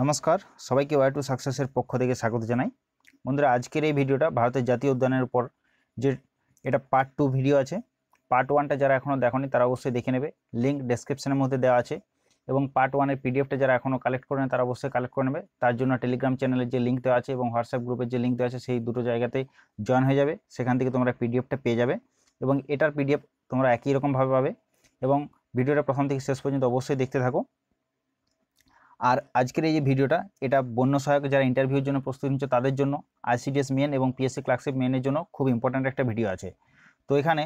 নমস্কার সবাইকে Y two সাকসেসের পক্ষ থেকে স্বাগত জানাই বন্ধুরা আজকের এই ভিডিওটা ভারতের জাতীয় উদ্যানের উপর যে এটা পার্ট টু ভিডিও আছে পার্ট ওয়ানটা যারা এখনও দেখনি তারা অবশ্যই দেখে নেবে লিঙ্ক ডেসক্রিপশনের মধ্যে দেওয়া আছে এবং পার্ট ওয়ানের পিডিএফটা যারা এখনও কালেক্ট করে তারা অবশ্যই কালেক্ট করে নেবে তার জন্য টেলিগ্রাম চ্যানেলের যে লিঙ্ক দেওয়া আছে এবং হোয়াটসঅ্যাপ গ্রুপের যে লিঙ্ক দেওয়া আছে সেই দুটো জায়গাতেই জয়েন হয়ে যাবে সেখান থেকে তোমরা পিডিএফটা পেয়ে যাবে এবং এটার পিডিএফ তোমরা একই রকমভাবে পাবে এবং ভিডিওটা প্রথম থেকে শেষ পর্যন্ত অবশ্যই দেখতে থাকো আর আজকের এই যে ভিডিওটা এটা বন্য সহায়ক যারা ইন্টারভিউর জন্য প্রস্তুতি নিচ্ছে তাদের জন্য আইসিডিএস মেন এবং পিএসসি ক্লাসিক মেনের জন্য খুব ইম্পর্ট্যান্ট একটা ভিডিও আছে তো এখানে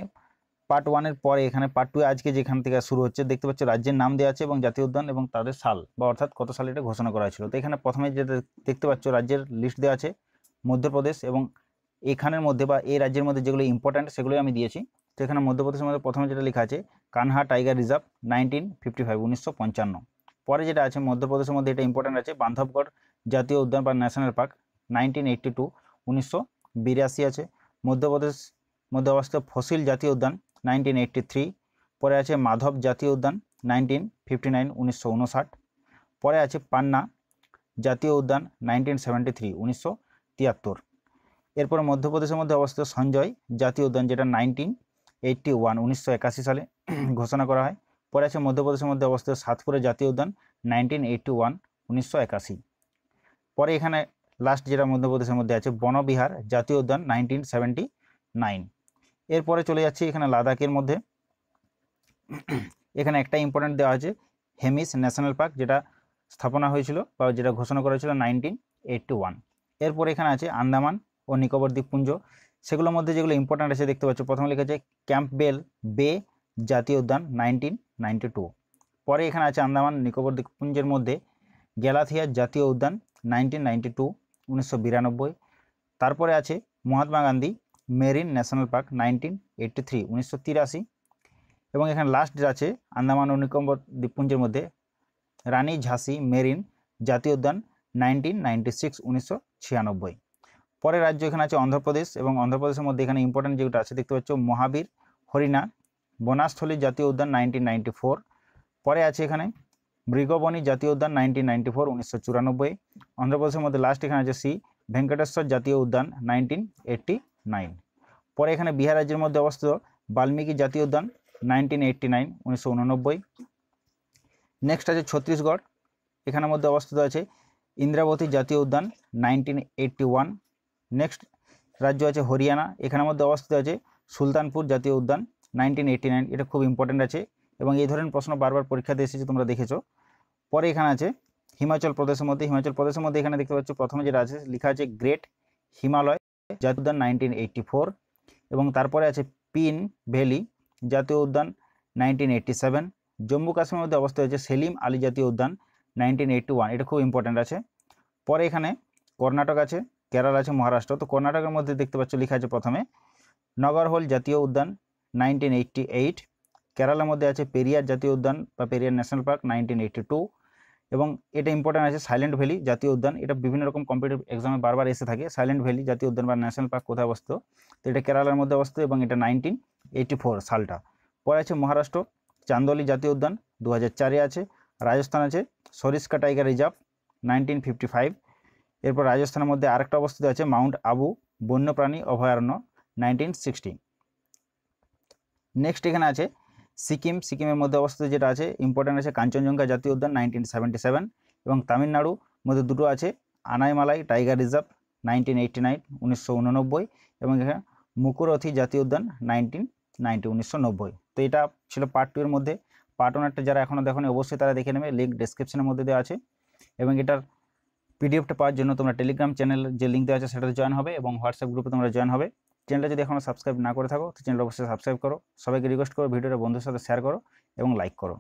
পার্ট ওয়ানের পরে এখানে পার্ট টু আজকে যেখান থেকে শুরু হচ্ছে দেখতে পাচ্ছ রাজ্যের নাম দেওয়া আছে এবং জাতীয় উদ্যান এবং তাদের সাল বা অর্থাৎ কত সাল এটা ঘোষণা করা হয়েছিল তো এখানে প্রথমে যে দেখতে পাচ্ছ রাজ্যের লিস্ট দেওয়া আছে মধ্যপ্রদেশ এবং এখানের মধ্যে বা এই রাজ্যের মধ্যে যেগুলো ইম্পর্ট্যান্ট সেগুলোই আমি দিয়েছি তো এখানে মধ্যপ্রদেশের মধ্যে প্রথমে যেটা লেখা আছে Kanha tiger reserve nineteen fifty five উনিশশো পঞ্চান্ন পরে যেটা আছে মধ্যপ্রদেশের মধ্যে এটা ইম্পর্টেন্ট আছে বান্ধবগড় জাতীয় উদ্যান বা national park nineteen eighty two উনিশশো বিরাশি আছে মধ্যপ্রদেশ মধ্যে অবস্থিত ফসিল জাতীয় উদ্যান নাইনটিন এইটটি থ্রি পরে আছে মাধব জাতীয় উদ্যান নাইনটিন ফিফটি নাইন উনিশশো উনষাট পরে আছে পান্না জাতীয় উদ্যান নাইনটিন সেভেন্টি থ্রি উনিশশো তিয়াত্তর এরপর মধ্যপ্রদেশের মধ্যে অবস্থিত সঞ্জয় জাতীয় উদ্যান যেটা নাইনটিন এইটটি ওয়ান উনিশশো একাশি সালে ঘোষণা করা হয় পরে আছে মধ্যপ্রদেশের মধ্যে অবস্থিত সাতপুরের জাতীয় উদ্যান নাইনটিন এইটটি ওয়ান উনিশশো একাশি পরে এখানে লাস্ট যেটা মধ্যপ্রদেশের মধ্যে আছে বনবিহার জাতীয় উদ্যান নাইনটিন সেভেন্টি নাইন এরপরে চলে যাচ্ছি এখানে লাদাখের মধ্যে এখানে একটা ইম্পর্টেন্ট দেওয়া আছে হেমিস ন্যাশনাল পার্ক যেটা স্থাপনা হয়েছিল বা যেটা ঘোষণা করা হয়েছিল নাইনটিন এইটটি ওয়ান এরপর এখানে আছে আন্দামান ও নিকোবর দ্বীপপুঞ্জ সেগুলোর মধ্যে যেগুলো ইম্পর্টেন্ট আছে দেখতে পাচ্ছ প্রথমে লিখেছে ক্যাম্পবেল বে জাতীয় উদ্যান নাইনটিন নাইনটি টু পরে এখানে আছে আন্দামান নিকোবর দ্বীপপুঞ্জের মধ্যে গ্যালাথিয়া জাতীয় উদ্যান নাইনটিন নাইনটি টু উনিশশো বিরানব্বই তারপরে আছে Mahatma Gandhi marine national park nineteen eighty three উনিশশো তিরাশি এবং এখানে লাস্ট আছে আন্দামান ও নিকোবর দ্বীপপুঞ্জের মধ্যে রানী ঝাঁসি মেরিন জাতীয় উদ্যান নাইনটিন নাইনটি সিক্স উনিশশো ছিয়ানব্বই পরে রাজ্য এখানে আছে অন্ধ্রপ্রদেশ এবং অন্ধ্রপ্রদেশের মধ্যে এখানে ইম্পর্টেন্ট যেগুলো আছে দেখতে পাচ্ছ মহাবীর হরিণা বনাস্থলী জাতীয় উদ্যান নাইনটিন নাইনটি ফোর পরে আছে এখানে মৃগবনী জাতীয় উদ্যান নাইনটিন নাইনটি ফোর উনিশশো চুরানব্বই মধ্যে লাস্ট এখানে আছে সি ভেঙ্কটেশ্বর জাতীয় উদ্যান নাইনটিন নাইন পরে এখানে বিহার রাজ্যের মধ্যে অবস্থিত বাল্মীকি জাতীয় উদ্যান নাইনটিন এইটটি নাইন উনিশশো উননব্বই নেক্সট আছে ছত্তিশগড় এখানের মধ্যে অবস্থিত আছে ইন্দ্রাবতী জাতীয় উদ্যান নাইনটিন এইটটি ওয়ান নেক্সট রাজ্য আছে হরিয়ানা এখানের মধ্যে অবস্থিত আছে সুলতানপুর জাতীয় উদ্যান নাইনটিন নাইন এটা খুব ইম্পর্টেন্ট আছে এবং এই ধরনের প্রশ্ন বারবার পরীক্ষাতে এসেছে তোমরা দেখেছো পরে এখানে আছে হিমাচল প্রদেশের মধ্যে হিমাচল প্রদেশের মধ্যে এখানে দেখতে পাচ্ছ প্রথমে যেটা আছে লেখা আছে গ্রেট হিমালয় জাতীয় উদ্যান নাইনটিন এইটটি ফোর এবং তারপরে আছে পিন ভ্যালি জাতীয় উদ্যান নাইনটিন এইটটি সেভেন জম্মু কাশ্মীরের মধ্যে অবস্থিত হয়েছে সেলিম আলী জাতীয় উদ্যান নাইনটিন ওয়ান এটা খুব ইম্পর্ট্যান্ট আছে পরে এখানে কর্ণাটক আছে কেরালা আছে মহারাষ্ট্র তো কর্ণাটকের মধ্যে দেখতে পাচ্ছ লেখা আছে প্রথমে নগরহোল জাতীয় উদ্যান নাইনটিন এইটটি এইট কেরালার মধ্যে আছে পেরিয়ার জাতীয় উদ্যান বা Periyar national park nineteen eighty two এবং এটা ইম্পর্ট্যান্ট আছে সাইলেন্ট ভ্যালি জাতীয় উদ্যান এটা বিভিন্ন রকম কম্পিটিভ এক্সামে বারবার এসে থাকে সাইলেন্ট ভ্যালি জাতীয় উদ্যান বা ন্যাশনাল পার্ক কোথায় অবস্থিত তো এটা কেরালার মধ্যে অবস্থিত এবং এটা নাইনটিন এইটটি ফোর সালটা পরে আছে মহারাষ্ট্র চান্দলি জাতীয় উদ্যান দু চারে আছে রাজস্থান আছে Sariska tiger reserve nineteen fifty five এরপর রাজস্থানের মধ্যে আরেকটা অবস্থিত আছে মাউন্ট আবু বন্যপ্রাণী অভয়ারণ্য নাইনটিন সিক্সটি নেক্সট এখানে আছে সিকিম সিকিমের মধ্যে অবস্থিত যেটা আছে ইম্পর্ট্যান্ট আছে কাঞ্চনজঙ্ঘা জাতীয় উদ্যান নাইনটিন সেভেন্টি সেভেন এবং তামিলনাড়ু মধ্যে দুটো আছে Anamalai tiger reserve nineteen eighty nine উনিশশো উননব্বই এবং এখানে মুকুরথি জাতীয় উদ্যান নাইনটিন নাইনটি উনিশশো নব্বই তো এটা ছিল পার্ট টু এর মধ্যে পার্ট ওয়ানটা যারা এখনও দেখেন অবশ্যই তারা দেখে নেবে লিঙ্ক ডেসক্রিপশনের মধ্যে দেওয়া আছে এবং এটার পিডিএফটা পাওয়ার জন্য তোমরা টেলিগ্রাম চ্যানেল যে লিঙ্ক দেওয়া আছে সেটাতে জয়েন হবে এবং হোয়াটসঅ্যাপ গ্রুপে তোমরা জয়েন হবে চ্যানেলটা যদি এখনও সাবস্ক্রাইব না করে থাকো তো চ্যানেল অবশ্যই সাবস্ক্রাইব করো সবাইকে রিকোয়েস্ট করো ভিডিওটা বন্ধুর সাথে শেয়ার করো এবং লাইক করো